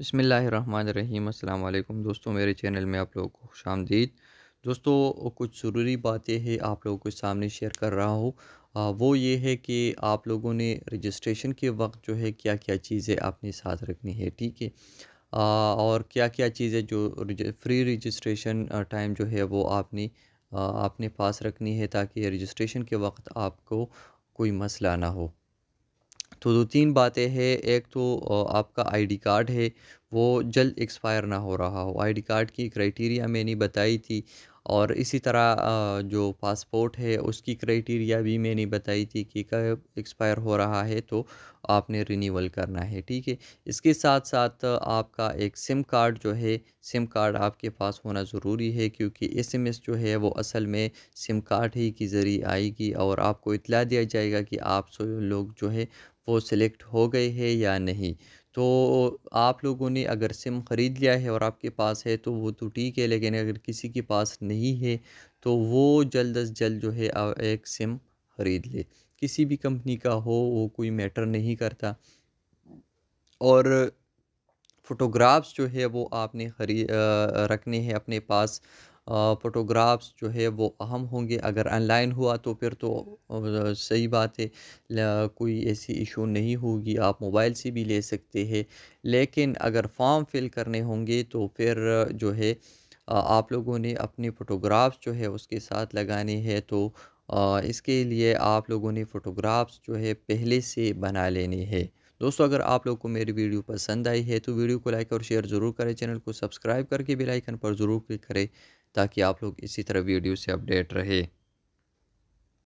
अस्सलाम वालेकुम दोस्तों मेरे चैनल में आप लोगों को खुश आमदीद दोस्तों कुछ ज़रूरी बातें हैं आप लोगों के सामने शेयर कर रहा हूँ वो ये है कि आप लोगों ने रजिस्ट्रेशन के वक्त जो है क्या क्या चीज़ें अपने साथ रखनी है ठीक है और क्या क्या चीज़ें जो फ्री रजिस्ट्रेशन टाइम जो है वो आपने अपने पास रखनी है ताकि रजिस्ट्रेशन के वक्त आपको कोई मसला ना हो तो दो तीन बातें हैं एक तो आपका आईडी कार्ड है वो जल्द एक्सपायर ना हो रहा हो आईडी कार्ड की क्राइटेरिया मैंने बताई थी और इसी तरह जो पासपोर्ट है उसकी क्राइटेरिया भी मैंने बताई थी कि कब एक्सपायर हो रहा है तो आपने रिनीवल करना है ठीक है इसके साथ साथ आपका एक सिम कार्ड जो है सिम कार्ड आपके पास होना ज़रूरी है क्योंकि एसएमएस जो है वो असल में सिम कार्ड ही के ज़रिए आएगी और आपको इतला दिया जाएगा कि आप सो लोग जो है वो सिलेक्ट हो गए हैं या नहीं तो आप लोगों ने अगर सिम ख़रीद लिया है और आपके पास है तो वो तो ठीक है लेकिन अगर किसी के पास नहीं है तो वो जल्द अज जल्द जो है एक सिम ख़रीद ले किसी भी कंपनी का हो वो कोई मैटर नहीं करता और फ़ोटोग्राफ्स जो है वो आपने खरी रखने हैं अपने पास फ़ोटोग्राफ्स जो है वो अहम होंगे अगर ऑनलाइन हुआ तो फिर तो सही बात है कोई ऐसी इशू नहीं होगी आप मोबाइल से भी ले सकते हैं लेकिन अगर फॉर्म फिल करने होंगे तो फिर जो है आप लोगों ने अपने फ़ोटोग्राफ्स जो है उसके साथ लगाने हैं तो इसके लिए आप लोगों ने फ़ोटोग्राफ्स जो है पहले से बना लेने हैं दोस्तों अगर आप लोग को मेरी वीडियो पसंद आई है तो वीडियो को लाइक और शेयर ज़रूर करें चैनल को सब्सक्राइब करके बेल आइकन पर ज़रूर क्लिक करें ताकि आप लोग इसी तरह वीडियो से अपडेट रहे